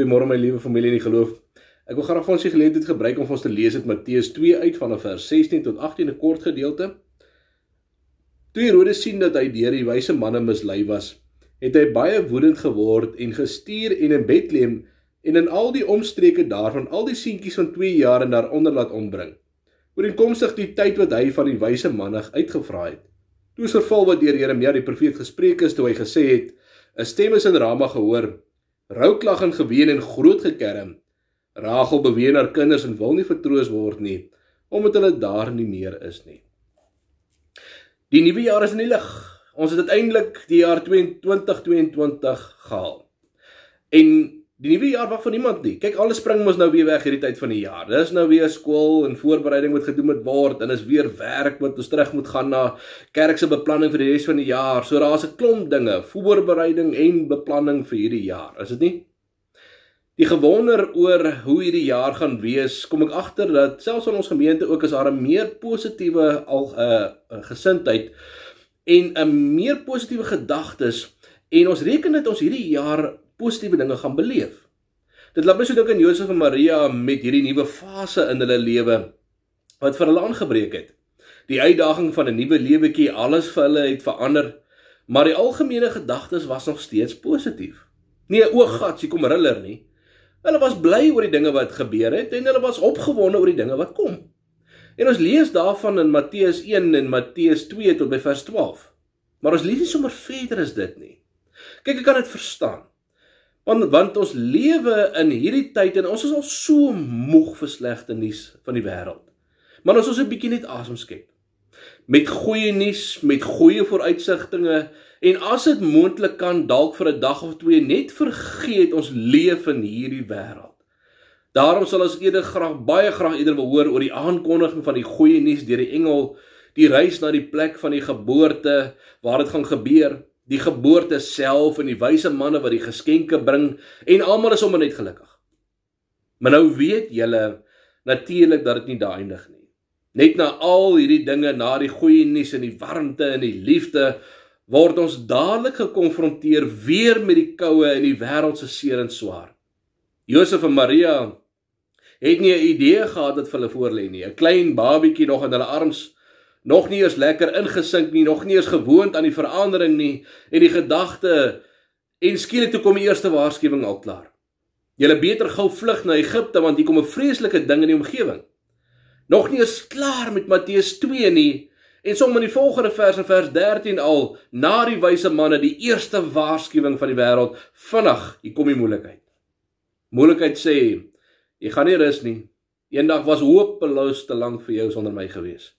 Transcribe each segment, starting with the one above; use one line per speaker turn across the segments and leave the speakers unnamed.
Goeiemôre my liewe familie in die geloof. Ek wil graag ons geleentheid gebruik om ons te lees uit Matteus 2 uit vanaf vers 16 tot 18 'n kort gedeelte. Toe Herodes sien dat hy deur die wyse manne mislei was, het hy baie woedend geword en gestuur en in Bethlehem en in al die omstreke daarvan al die seentjies van 2 jaar en daaronder laat ombring. Ooreenkomstig die tyd wat hy van die wyse manne uitgevra het. Toe is verval wat deur Jeremia die profeet gespreek is toe hy gesê het: 'n Stem is in Rama gehoor' rouklag en geween en groot gekerm. Rachel beween haar kinders en wil nie vertroos word nie omdat hulle daar nie meer is nie. Die nuwe jaar is in die lig. Ons het uiteindelik die jaar 2022 gehaal. En Die nuwe jaar wag vir niemand nie. Kyk, alles spring mos nou weer weg hierdie tyd van die jaar. Dis nou weer skool en voorbereiding moet gedoen moet word en is weer werk wat ons terug moet gaan na kerk se beplanning vir die res van die jaar. So daar's 'n klomp dinge, voorbereiding en beplanning vir hierdie jaar. Is dit nie? Die gewonder oor hoe hierdie jaar gaan wees, kom ek agter dat selfs in ons gemeente ook is daar 'n meer positiewe al 'n uh, eh, eh, gesindheid en 'n meer positiewe gedagtes en ons reken dit ons hierdie jaar positiewe dinge gaan beleef. Dit laat my so dink aan Josef en Maria met hierdie nuwe fase in hulle lewe wat vir hulle aangebreek het. Die uitdaging van 'n nuwe lewetjie, alles vir hulle het verander, maar die algemene gedagtes was nog steeds positief. Nee, o God, hier kom ruller nie. Hulle was bly oor die dinge wat gebeur het en hulle was opgewonde oor die dinge wat kom. En ons lees daarvan in Matteus 1 en Matteus 2 tot by vers 12. Maar ons lees nie sommer verder as dit nie. Kyk, ek kan dit verstaan. Want want ons lewe in hierdie tyd en ons is al so moeg vir slegte nuus van die wêreld. Maar ons ons 'n bietjie net asem skep. Met goeie nuus, met goeie vooruitsigtinge en as dit moontlik kan dalk vir 'n dag of twee net vergeet ons leef in hierdie wêreld. Daarom sal ons eerder graag baie graag eerder wil hoor oor die aankondiging van die goeie nuus deur die engel, die reis na die plek van die geboorte waar dit gaan gebeur die geboorte self en die wyse manne wat die geskenke bring en almal is sommer net gelukkig. Maar nou weet julle natuurlik dat dit nie daai eindig nie. Net na al hierdie dinge, na die goeie nuus en die warmte en die liefde, word ons dadelik gekonfronteer weer met die koue en die wêreld se seer en swaar. Josef en Maria het nie 'n idee gehad wat hulle voorlê nie. 'n Klein babietjie nog in hulle arms nog nie eens lekker ingesink nie, nog nie eens gewoond aan die verandering nie en die gedagte en skielik toe kom die eerste waarskuwing al klaar. Julle beter gou vlug na Egipte want hier kom 'n vreeslike ding in die omgewing. Nog nie eens klaar met Matteus 2 nie en som in die volgende verse vers 13 al na die wyse manne die eerste waarskuwing van die wêreld vinnig, hier kom die moeilikheid. Moeilikheid sê jy gaan nie rus nie. Eendag was hopeloos te lank vir jou sonder my geweest.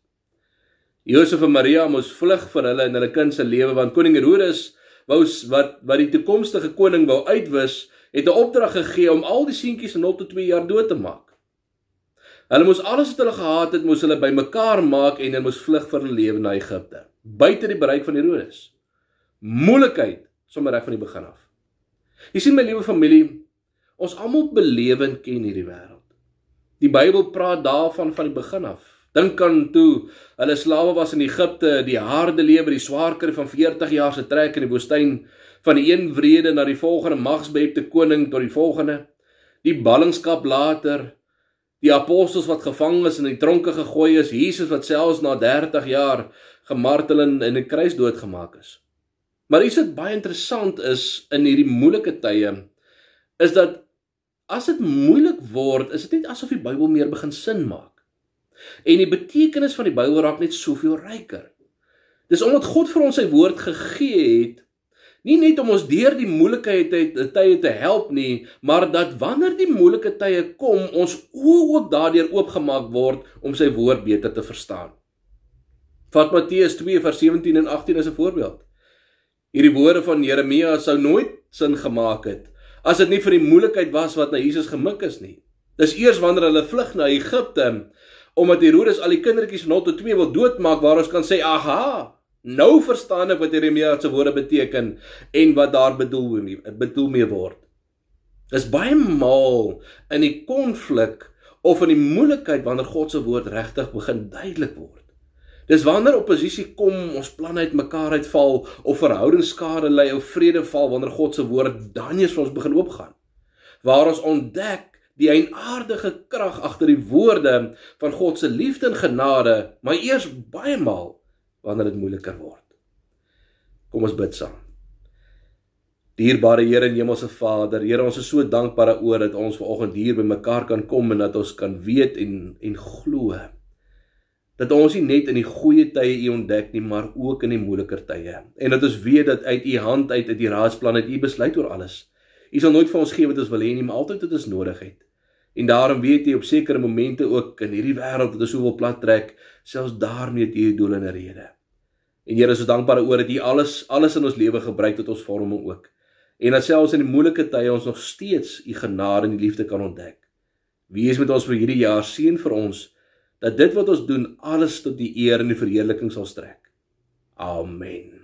Josef en Maria moes vlug vir hulle en hulle kind se lewe want koning Herodes wou wat wat die toekomstige koning wou uitwis, het 'n opdrag gegee om al die seentjies in 0 tot 2 jaar dood te maak. Hulle moes alles wat hulle gehad het, moes hulle bymekaar maak en hulle moes vlug vir hulle lewe na Egipte, buite die bereik van Herodes. Moeilikheid sommer reg van die begin af. Jy sien my liewe familie, ons almal belewend ken hierdie wêreld. Die Bybel praat daarvan van die begin af. Dink aan toe hulle slawe was in Egipte, die harde lewe, die swaarker van 40 jaar se trek in die woestyn van die een vrede na die volgende magsbehepte koning tot die volgende. Die ballingskap later, die apostels wat gevang is en in die tronke gegooi is, Jesus wat selfs na 30 jaar gemartel en in die kruis doodgemaak is. Maar iets wat baie interessant is in hierdie moeilike tye is dat as dit moeilik word, is dit nie asof die Bybel meer begin sin maak. En die betekenis van die Bybel raak net soveel ryker. Dis omdat God vir ons sy woord gegee het, nie net om ons deur die moeilikhede en tye te help nie, maar dat wanneer die moeilike tye kom, ons oë ook daardeur oopgemaak word om sy woord beter te verstaan. Vat Matteus 2:17 en 18 as 'n voorbeeld. Hierdie woorde van Jeremia sou nooit sin gemaak het as dit nie vir die moeilikheid was wat na Jesus gemik is nie. Dis eers wanneer hulle vlug na Egipte omdat Herodes al die kindertjies van 0 tot 2 wil doodmaak waar ons kan sê aha nou verstaan ek wat Jeremia se woorde beteken en wat daar bedoel bedoel mee word is baie maal in die konflik of in die moeilikheid wanneer God se woord regtig begin duidelik word Dis wanneer oppositie kom, ons planne uitmekaar uitval of verhoudingsskade lei of vrede val wanneer God se woord dan eers vir ons begin oopgaan. Waar ons ontdek die eienaardige krag agter die woorde van God se liefde en genade, maar eers baie maal wanneer dit moeiliker word. Kom ons bid saam. Dierbare Here en Hemelse Vader, Here, ons is so dankbaar daaroor dat ons vanoggend hier bymekaar kan kom en dat ons kan weet en en glo dat ons nie net in die goeie tye U ontdek nie, maar ook in die moeiliker tye. En dat ons weet dat uit U hand uit uit die raadsplan het U besluit oor alles. U sal nooit vir ons gee wat ons wil hê nie, maar altyd wat ons nodig het. En daarom weet jy op sekere momente ook in hierdie wêreld wat ons soveel plat trek, selfs daarmee het jy 'n doel en 'n rede. En Here, ons is dankbaar oor dat U alles alles in ons lewe gebruik tot ons vorming ook. En dat selfs in die moeilike tye ons nog steeds U genade en U liefde kan ontdek. Wie is met ons vir hierdie jaar seën vir ons dat dit wat ons doen alles tot die eer en die verheerliking sal strek. Amen.